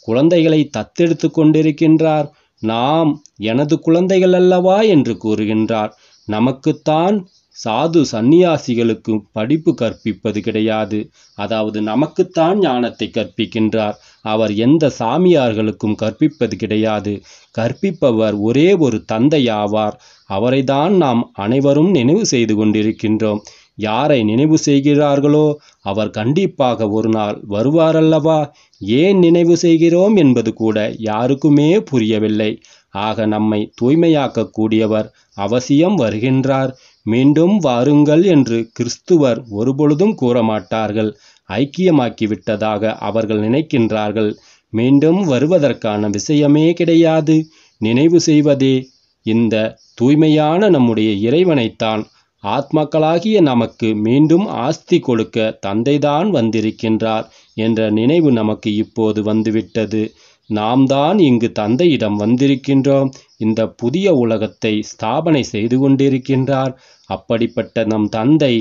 குழந்தைகளை தத்தெடுத்து கொண்டிருக்கின்றார் நாம் எனது குழந்தைகள் அல்லவா என்று கூறுகின்றார் நமக்குத்தான் சாது சந்நியாசிகளுக்கு படிப்பு கற்பிப்பது கிடையாது அதாவது நமக்குத்தான் ஞானத்தை கற்பிக்கின்றார் அவர் எந்த சாமியார்களுக்கும் கற்பிப்பது கிடையாது கற்பிப்பவர் ஒரே ஒரு தந்தை ஆவார் அவரைதான் நாம் அனைவரும் நினைவு செய்து கொண்டிருக்கின்றோம் யாரை நினைவு செய்கிறார்களோ அவர் கண்டிப்பாக ஒரு நாள் வருவாரல்லவா ஏன் நினைவு செய்கிறோம் என்பது கூட யாருக்குமே புரியவில்லை ஆக நம்மை தூய்மையாக்கக்கூடியவர் அவசியம் வருகின்றார் மீண்டும் வாருங்கள் என்று கிறிஸ்துவர் ஒருபொழுதும் கூறமாட்டார்கள் ஐக்கியமாக்கிவிட்டதாக அவர்கள் நினைக்கின்றார்கள் மீண்டும் வருவதற்கான விஷயமே கிடையாது நினைவு செய்வதே இந்த தூய்மையான நம்முடைய இறைவனைத்தான் ஆத்மாக்களாகிய நமக்கு மீண்டும் ஆஸ்தி கொடுக்க தந்தைதான் வந்திருக்கின்றார் என்ற நினைவு நமக்கு இப்போது வந்துவிட்டது நாம் தான் இங்கு தந்தையிடம் வந்திருக்கின்றோம் இந்த புதிய உலகத்தை ஸ்தாபனை செய்து கொண்டிருக்கின்றார் அப்படிப்பட்ட நம் தந்தை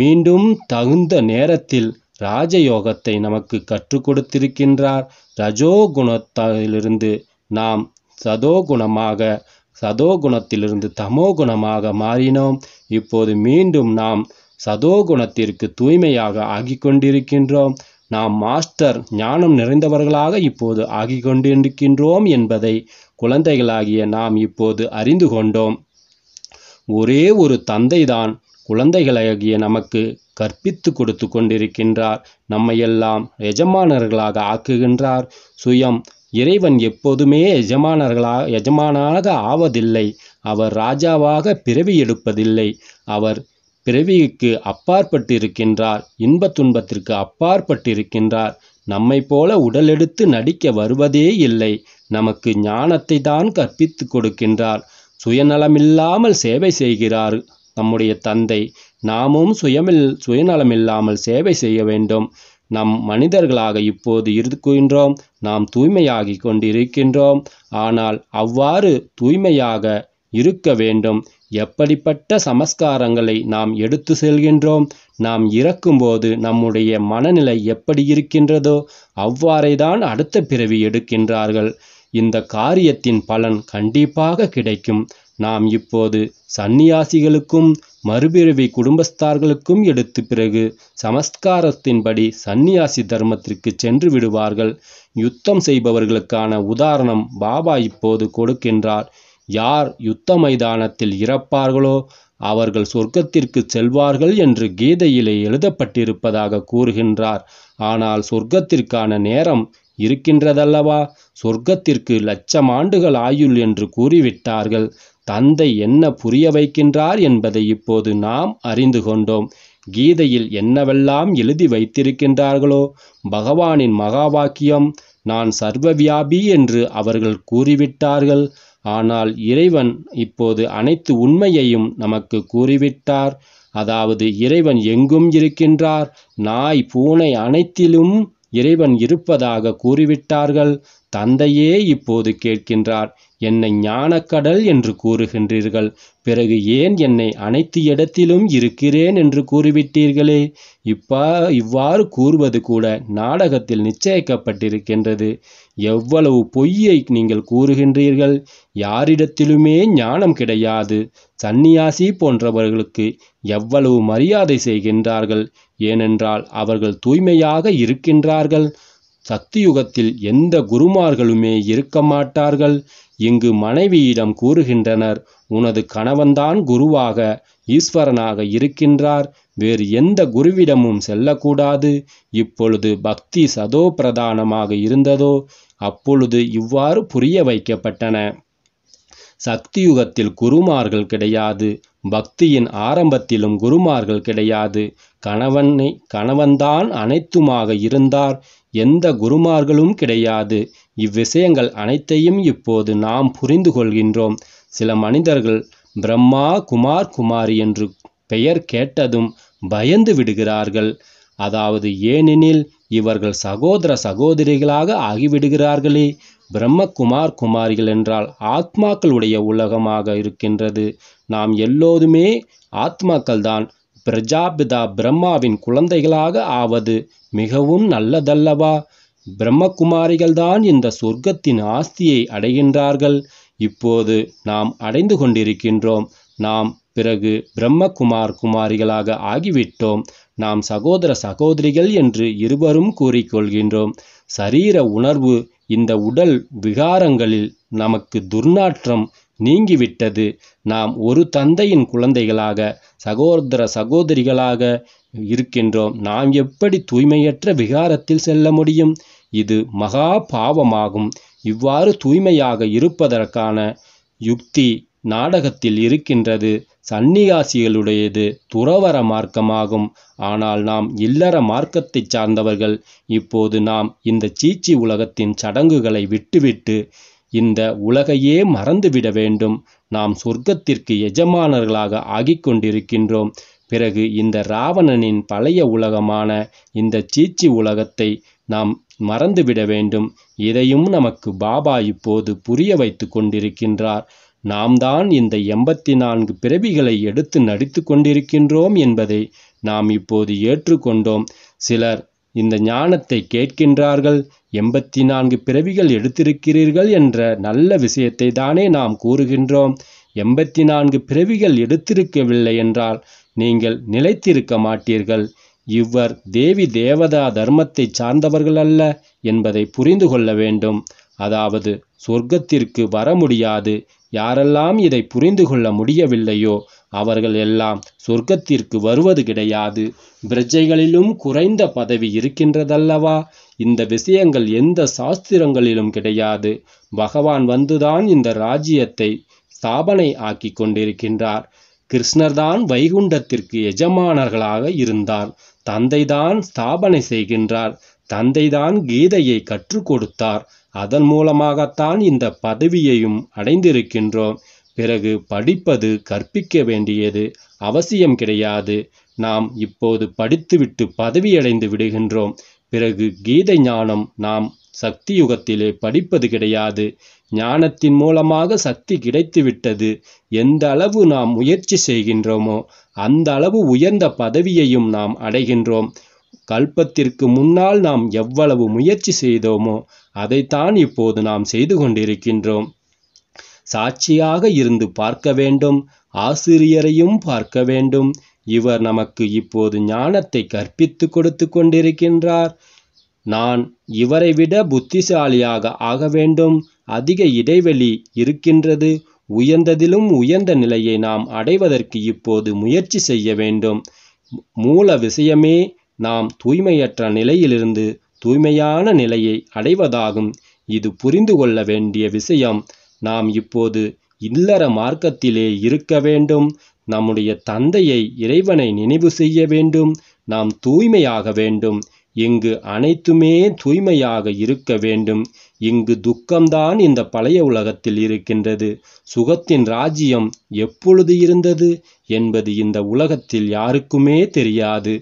மீண்டும் தகுந்த நேரத்தில் ராஜயோகத்தை நமக்கு கற்றுக் கொடுத்திருக்கின்றார் ரஜோகுணத்திலிருந்து நாம் சதோகுணமாக சதோகுணத்திலிருந்து தமோகுணமாக மாறினோம் இப்போது மீண்டும் நாம் சதோகுணத்திற்கு தூய்மையாக ஆகி கொண்டிருக்கின்றோம் நாம் மாஸ்டர் ஞானம் நிறைந்தவர்களாக இப்போது ஆகி கொண்டிருக்கின்றோம் என்பதை குழந்தைகளாகிய நாம் இப்போது அறிந்து கொண்டோம் ஒரே ஒரு தந்தைதான் குழந்தைகளாகிய நமக்கு கற்பித்து கொடுத்து கொண்டிருக்கின்றார் நம்மையெல்லாம் எஜமானர்களாக ஆக்குகின்றார் சுயம் இறைவன் எப்போதுமே எஜமானர்களா எஜமானாக ஆவதில்லை அவர் ராஜாவாக பிறவி எடுப்பதில்லை அவர் பிறவிக்கு அப்பாற்பட்டிருக்கின்றார் இன்ப துன்பத்திற்கு அப்பாற்பட்டிருக்கின்றார் நம்மை போல உடலெடுத்து நடிக்க வருவதே இல்லை நமக்கு ஞானத்தை தான் கற்பித்து கொடுக்கின்றார் சுயநலமில்லாமல் சேவை செய்கிறார் நம்முடைய தந்தை நாமும் சுயமில் சுயநலமில்லாமல் சேவை செய்ய வேண்டும் நம் மனிதர்களாக இப்போது இருக்கின்றோம் நாம் தூய்மையாகி கொண்டிருக்கின்றோம் ஆனால் அவ்வாறு தூய்மையாக இருக்க வேண்டும் எப்படிப்பட்ட சமஸ்காரங்களை நாம் எடுத்து செல்கின்றோம் நாம் இறக்கும்போது நம்முடைய மனநிலை எப்படி இருக்கின்றதோ தான் அடுத்த பிறவி எடுக்கின்றார்கள் இந்த காரியத்தின் பலன் கண்டிப்பாக கிடைக்கும் நாம் இப்போது சந்நியாசிகளுக்கும் மறுபிறவி குடும்பஸ்தார்களுக்கும் எடுத்து பிறகு சமஸ்காரத்தின்படி சந்நியாசி தர்மத்திற்கு சென்று விடுவார்கள் யுத்தம் செய்பவர்களுக்கான உதாரணம் பாபா இப்போது கொடுக்கின்றார் யார் யுத்த மைதானத்தில் இறப்பார்களோ அவர்கள் சொர்க்கத்திற்கு செல்வார்கள் என்று கீதையிலே எழுதப்பட்டிருப்பதாக கூறுகின்றார் ஆனால் சொர்க்கத்திற்கான நேரம் இருக்கின்றதல்லவா சொர்க்கத்திற்கு லட்சம் ஆண்டுகள் ஆயுள் என்று கூறிவிட்டார்கள் தந்தை என்ன புரிய வைக்கின்றார் என்பதை இப்போது நாம் அறிந்து கொண்டோம் கீதையில் என்னவெல்லாம் எழுதி வைத்திருக்கின்றார்களோ பகவானின் மகா வாக்கியம் நான் சர்வவியாபி என்று அவர்கள் கூறிவிட்டார்கள் ஆனால் இறைவன் இப்போது அனைத்து உண்மையையும் நமக்கு கூறிவிட்டார் அதாவது இறைவன் எங்கும் இருக்கின்றார் நாய் பூனை அனைத்திலும் இறைவன் இருப்பதாக கூறிவிட்டார்கள் தந்தையே இப்போது கேட்கின்றார் என்னை ஞானக்கடல் என்று கூறுகின்றீர்கள் பிறகு ஏன் என்னை அனைத்து இடத்திலும் இருக்கிறேன் என்று கூறிவிட்டீர்களே இப்பா இவ்வாறு கூறுவது கூட நாடகத்தில் நிச்சயிக்கப்பட்டிருக்கின்றது எவ்வளவு பொய்யை நீங்கள் கூறுகின்றீர்கள் யாரிடத்திலுமே ஞானம் கிடையாது சன்னியாசி போன்றவர்களுக்கு எவ்வளவு மரியாதை செய்கின்றார்கள் ஏனென்றால் அவர்கள் தூய்மையாக இருக்கின்றார்கள் சக்தியுகத்தில் எந்த குருமார்களுமே இருக்க மாட்டார்கள் இங்கு மனைவியிடம் கூறுகின்றனர் உனது கணவன்தான் குருவாக ஈஸ்வரனாக இருக்கின்றார் வேறு எந்த குருவிடமும் செல்லக்கூடாது இப்பொழுது பக்தி சதோ பிரதானமாக இருந்ததோ அப்பொழுது இவ்வாறு புரிய வைக்கப்பட்டன சக்தியுகத்தில் குருமார்கள் கிடையாது பக்தியின் ஆரம்பத்திலும் குருமார்கள் கிடையாது கணவனை கணவன்தான் அனைத்துமாக இருந்தார் எந்த குருமார்களும் கிடையாது இவ்விஷயங்கள் அனைத்தையும் இப்போது நாம் புரிந்து கொள்கின்றோம் சில மனிதர்கள் பிரம்மா குமார் குமாரி என்று பெயர் கேட்டதும் பயந்து விடுகிறார்கள் அதாவது ஏனெனில் இவர்கள் சகோதர சகோதரிகளாக ஆகிவிடுகிறார்களே பிரம்மகுமார் குமாரிகள் என்றால் ஆத்மாக்களுடைய உலகமாக இருக்கின்றது நாம் எல்லோருமே ஆத்மாக்கள் தான் பிரஜாபிதா பிரம்மாவின் குழந்தைகளாக ஆவது மிகவும் நல்லதல்லவா பிரம்மகுமாரிகள்தான் இந்த சொர்க்கத்தின் ஆஸ்தியை அடைகின்றார்கள் இப்போது நாம் அடைந்து கொண்டிருக்கின்றோம் நாம் பிறகு பிரம்மகுமார் குமாரிகளாக ஆகிவிட்டோம் நாம் சகோதர சகோதரிகள் என்று இருவரும் கூறிக்கொள்கின்றோம் சரீர உணர்வு இந்த உடல் விகாரங்களில் நமக்கு துர்நாற்றம் நீங்கிவிட்டது நாம் ஒரு தந்தையின் குழந்தைகளாக சகோதர சகோதரிகளாக இருக்கின்றோம் நாம் எப்படி தூய்மையற்ற விகாரத்தில் செல்ல முடியும் இது மகா பாவமாகும் இவ்வாறு தூய்மையாக இருப்பதற்கான யுக்தி நாடகத்தில் இருக்கின்றது சன்னியாசிகளுடையது துறவர மார்க்கமாகும் ஆனால் நாம் இல்லற மார்க்கத்தை சார்ந்தவர்கள் இப்போது நாம் இந்த சீச்சி உலகத்தின் சடங்குகளை விட்டுவிட்டு இந்த உலகையே மறந்துவிட வேண்டும் நாம் சொர்க்கத்திற்கு எஜமானர்களாக ஆகிக் கொண்டிருக்கின்றோம் பிறகு இந்த ராவணனின் பழைய உலகமான இந்த சீச்சி உலகத்தை நாம் மறந்துவிட வேண்டும் இதையும் நமக்கு பாபா இப்போது புரிய வைத்து கொண்டிருக்கின்றார் நாம் தான் இந்த எண்பத்தி நான்கு பிறவிகளை எடுத்து நடித்து கொண்டிருக்கின்றோம் என்பதை நாம் இப்போது ஏற்றுக்கொண்டோம் சிலர் இந்த ஞானத்தை கேட்கின்றார்கள் எண்பத்தி நான்கு பிறவிகள் எடுத்திருக்கிறீர்கள் என்ற நல்ல விஷயத்தை தானே நாம் கூறுகின்றோம் எண்பத்தி நான்கு பிறவிகள் எடுத்திருக்கவில்லை என்றால் நீங்கள் நிலைத்திருக்க மாட்டீர்கள் இவர் தேவி தேவதா தர்மத்தை சார்ந்தவர்கள் அல்ல என்பதை புரிந்து கொள்ள வேண்டும் அதாவது சொர்க்கத்திற்கு வர முடியாது யாரெல்லாம் இதை புரிந்து கொள்ள முடியவில்லையோ அவர்கள் எல்லாம் சொர்க்கத்திற்கு வருவது கிடையாது பிரஜைகளிலும் குறைந்த பதவி இருக்கின்றதல்லவா இந்த விஷயங்கள் எந்த சாஸ்திரங்களிலும் கிடையாது பகவான் வந்துதான் இந்த ராஜ்யத்தை ஸ்தாபனை ஆக்கி கொண்டிருக்கின்றார் கிருஷ்ணர்தான் வைகுண்டத்திற்கு எஜமானர்களாக இருந்தார் தந்தைதான் ஸ்தாபனை செய்கின்றார் தந்தைதான் கீதையை கற்றுக் கொடுத்தார் அதன் மூலமாகத்தான் இந்த பதவியையும் அடைந்திருக்கின்றோம் பிறகு படிப்பது கற்பிக்க வேண்டியது அவசியம் கிடையாது நாம் இப்போது படித்துவிட்டு பதவியடைந்து விடுகின்றோம் பிறகு கீதை ஞானம் நாம் சக்தி யுகத்திலே படிப்பது கிடையாது ஞானத்தின் மூலமாக சக்தி கிடைத்துவிட்டது எந்த அளவு நாம் முயற்சி செய்கின்றோமோ அந்த அளவு உயர்ந்த பதவியையும் நாம் அடைகின்றோம் கல்பத்திற்கு முன்னால் நாம் எவ்வளவு முயற்சி செய்தோமோ அதைத்தான் இப்போது நாம் செய்து கொண்டிருக்கின்றோம் சாட்சியாக இருந்து பார்க்க வேண்டும் ஆசிரியரையும் பார்க்க வேண்டும் இவர் நமக்கு இப்போது ஞானத்தை கற்பித்து கொடுத்து கொண்டிருக்கின்றார் நான் இவரை விட புத்திசாலியாக ஆக வேண்டும் அதிக இடைவெளி இருக்கின்றது உயர்ந்ததிலும் உயர்ந்த நிலையை நாம் அடைவதற்கு இப்போது முயற்சி செய்ய வேண்டும் மூல விஷயமே நாம் தூய்மையற்ற நிலையிலிருந்து தூய்மையான நிலையை அடைவதாகும் இது புரிந்து கொள்ள வேண்டிய விஷயம் நாம் இப்போது இல்லற மார்க்கத்திலே இருக்க வேண்டும் நம்முடைய தந்தையை இறைவனை நினைவு செய்ய வேண்டும் நாம் தூய்மையாக வேண்டும் இங்கு அனைத்துமே தூய்மையாக இருக்க வேண்டும் இங்கு துக்கம்தான் இந்த பழைய உலகத்தில் இருக்கின்றது சுகத்தின் ராஜ்யம் எப்பொழுது இருந்தது என்பது இந்த உலகத்தில் யாருக்குமே தெரியாது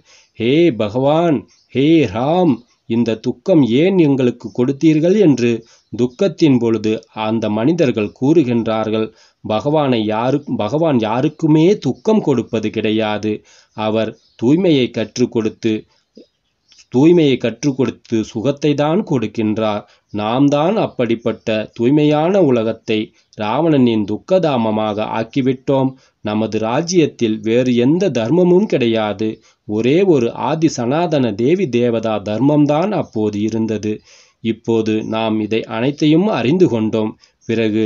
ஹே பகவான் ஹே ராம் இந்த துக்கம் ஏன் எங்களுக்கு கொடுத்தீர்கள் என்று துக்கத்தின் பொழுது அந்த மனிதர்கள் கூறுகின்றார்கள் பகவானை யாரு பகவான் யாருக்குமே துக்கம் கொடுப்பது கிடையாது அவர் தூய்மையை கற்றுக் கொடுத்து தூய்மையை கற்றுக் கொடுத்து சுகத்தை தான் கொடுக்கின்றார் நாம் தான் அப்படிப்பட்ட தூய்மையான உலகத்தை ராவணனின் துக்கதாமமாக ஆக்கிவிட்டோம் நமது ராஜ்யத்தில் வேறு எந்த தர்மமும் கிடையாது ஒரே ஒரு ஆதி சனாதன தேவி தேவதா தர்மம்தான் அப்போது இருந்தது இப்போது நாம் இதை அனைத்தையும் அறிந்து கொண்டோம் பிறகு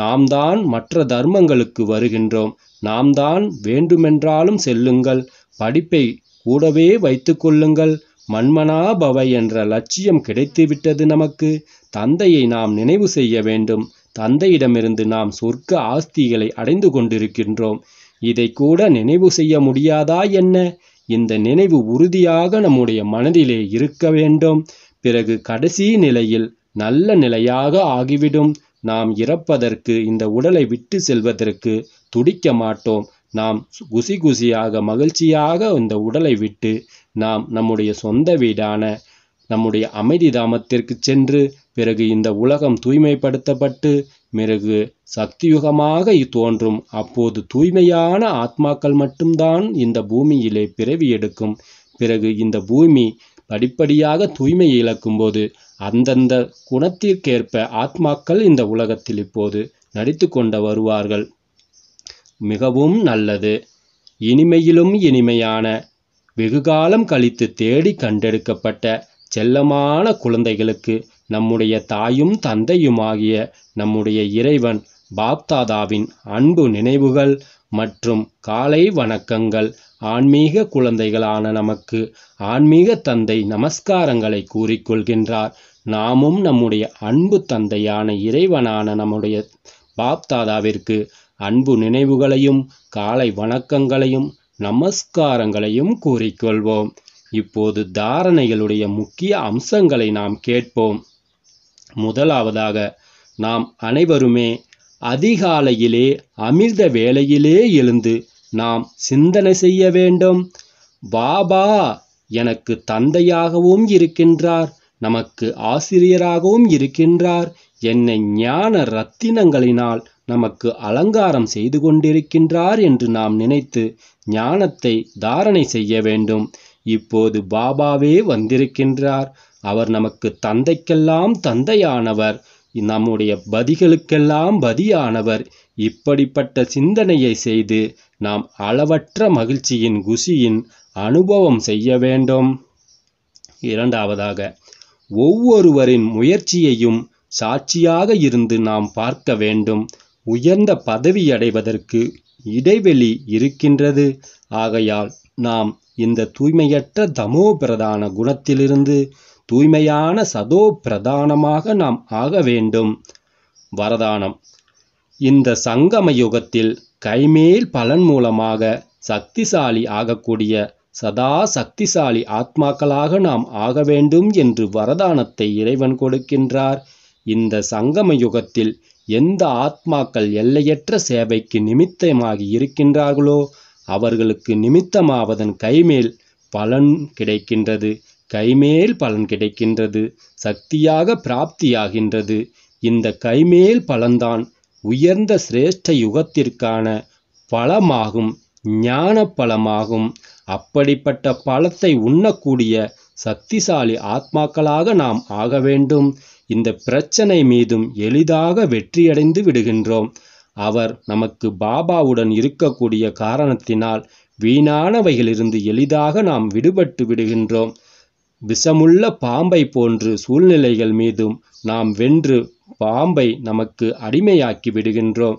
நாம் தான் மற்ற தர்மங்களுக்கு வருகின்றோம் நாம் தான் வேண்டுமென்றாலும் செல்லுங்கள் படிப்பை கூடவே வைத்து கொள்ளுங்கள் மண்மனா என்ற லட்சியம் கிடைத்துவிட்டது நமக்கு தந்தையை நாம் நினைவு செய்ய வேண்டும் தந்தையிடமிருந்து நாம் சொர்க்க ஆஸ்திகளை அடைந்து கொண்டிருக்கின்றோம் இதை கூட நினைவு செய்ய முடியாதா என்ன இந்த நினைவு உறுதியாக நம்முடைய மனதிலே இருக்க வேண்டும் பிறகு கடைசி நிலையில் நல்ல நிலையாக ஆகிவிடும் நாம் இறப்பதற்கு இந்த உடலை விட்டு செல்வதற்கு துடிக்க மாட்டோம் நாம் குசி குசியாக மகிழ்ச்சியாக இந்த உடலை விட்டு நாம் நம்முடைய சொந்த வீடான நம்முடைய அமைதி தாமத்திற்கு சென்று பிறகு இந்த உலகம் தூய்மைப்படுத்தப்பட்டு பிறகு சக்தியுகமாக தோன்றும் அப்போது தூய்மையான ஆத்மாக்கள் மட்டும்தான் இந்த பூமியிலே பிறவி எடுக்கும் பிறகு இந்த பூமி படிப்படியாக தூய்மையை இழக்கும்போது அந்தந்த குணத்திற்கேற்ப ஆத்மாக்கள் இந்த உலகத்தில் இப்போது நடித்து கொண்டு வருவார்கள் மிகவும் நல்லது இனிமையிலும் இனிமையான வெகுகாலம் கழித்து தேடி கண்டெடுக்கப்பட்ட செல்லமான குழந்தைகளுக்கு நம்முடைய தாயும் தந்தையுமாகிய நம்முடைய இறைவன் பாப்தாதாவின் அன்பு நினைவுகள் மற்றும் காலை வணக்கங்கள் ஆன்மீக குழந்தைகளான நமக்கு ஆன்மீக தந்தை நமஸ்காரங்களை கூறிக்கொள்கின்றார் நாமும் நம்முடைய அன்பு தந்தையான இறைவனான நம்முடைய பாப்தாதாவிற்கு அன்பு நினைவுகளையும் காலை வணக்கங்களையும் நமஸ்காரங்களையும் கூறிக்கொள்வோம் இப்போது தாரணைகளுடைய முக்கிய அம்சங்களை நாம் கேட்போம் முதலாவதாக நாம் அனைவருமே அதிகாலையிலே அமிர்த வேளையிலே எழுந்து நாம் சிந்தனை செய்ய வேண்டும் பாபா எனக்கு தந்தையாகவும் இருக்கின்றார் நமக்கு ஆசிரியராகவும் இருக்கின்றார் என்னை ஞான ரத்தினங்களினால் நமக்கு அலங்காரம் செய்து கொண்டிருக்கின்றார் என்று நாம் நினைத்து ஞானத்தை தாரணை செய்ய வேண்டும் இப்போது பாபாவே வந்திருக்கின்றார் அவர் நமக்கு தந்தைக்கெல்லாம் தந்தையானவர் நம்முடைய பதிகளுக்கெல்லாம் பதியானவர் இப்படிப்பட்ட சிந்தனையை செய்து நாம் அளவற்ற மகிழ்ச்சியின் குஷியின் அனுபவம் செய்ய வேண்டும் இரண்டாவதாக ஒவ்வொருவரின் முயற்சியையும் சாட்சியாக இருந்து நாம் பார்க்க வேண்டும் உயர்ந்த பதவி அடைவதற்கு இடைவெளி இருக்கின்றது ஆகையால் நாம் இந்த தூய்மையற்ற தமோ பிரதான குணத்திலிருந்து தூய்மையான சதோ பிரதானமாக நாம் ஆக வேண்டும் வரதானம் இந்த சங்கம யுகத்தில் கைமேல் பலன் மூலமாக சக்திசாலி ஆகக்கூடிய சதா சக்திசாலி ஆத்மாக்களாக நாம் ஆக வேண்டும் என்று வரதானத்தை இறைவன் கொடுக்கின்றார் இந்த சங்கம யுகத்தில் எந்த ஆத்மாக்கள் எல்லையற்ற சேவைக்கு நிமித்தமாகி இருக்கின்றார்களோ அவர்களுக்கு நிமித்தமாவதன் கைமேல் பலன் கிடைக்கின்றது கைமேல் பலன் கிடைக்கின்றது சக்தியாக பிராப்தியாகின்றது இந்த கைமேல் பலன்தான் உயர்ந்த சிரேஷ்ட யுகத்திற்கான பழமாகும் ஞான பழமாகும் அப்படிப்பட்ட பழத்தை உண்ணக்கூடிய சக்திசாலி ஆத்மாக்களாக நாம் ஆக வேண்டும் இந்த பிரச்சனை மீதும் எளிதாக வெற்றியடைந்து விடுகின்றோம் அவர் நமக்கு பாபாவுடன் இருக்கக்கூடிய காரணத்தினால் வீணானவைகளிலிருந்து எளிதாக நாம் விடுபட்டு விடுகின்றோம் விஷமுள்ள பாம்பை போன்று சூழ்நிலைகள் மீதும் நாம் வென்று பாம்பை நமக்கு அடிமையாக்கி விடுகின்றோம்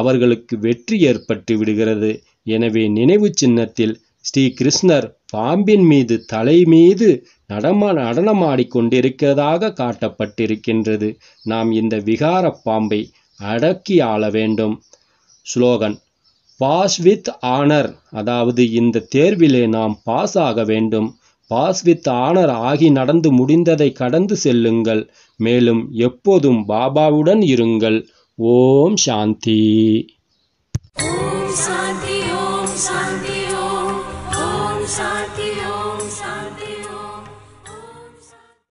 அவர்களுக்கு வெற்றி ஏற்பட்டு விடுகிறது எனவே நினைவு சின்னத்தில் ஸ்ரீ கிருஷ்ணர் பாம்பின் மீது தலை மீது நடமா நடனமாடிக்கொண்டிருக்கிறதாக காட்டப்பட்டிருக்கின்றது நாம் இந்த விகார பாம்பை அடக்கி ஆள வேண்டும் ஸ்லோகன் பாஸ் வித் ஆனர் அதாவது இந்த தேர்விலே நாம் பாஸ் ஆக வேண்டும் பாஸ் வித் ஆனர் ஆகி நடந்து முடிந்ததை கடந்து செல்லுங்கள் மேலும் எப்போதும் பாபாவுடன் இருங்கள் ஓம் சாந்தி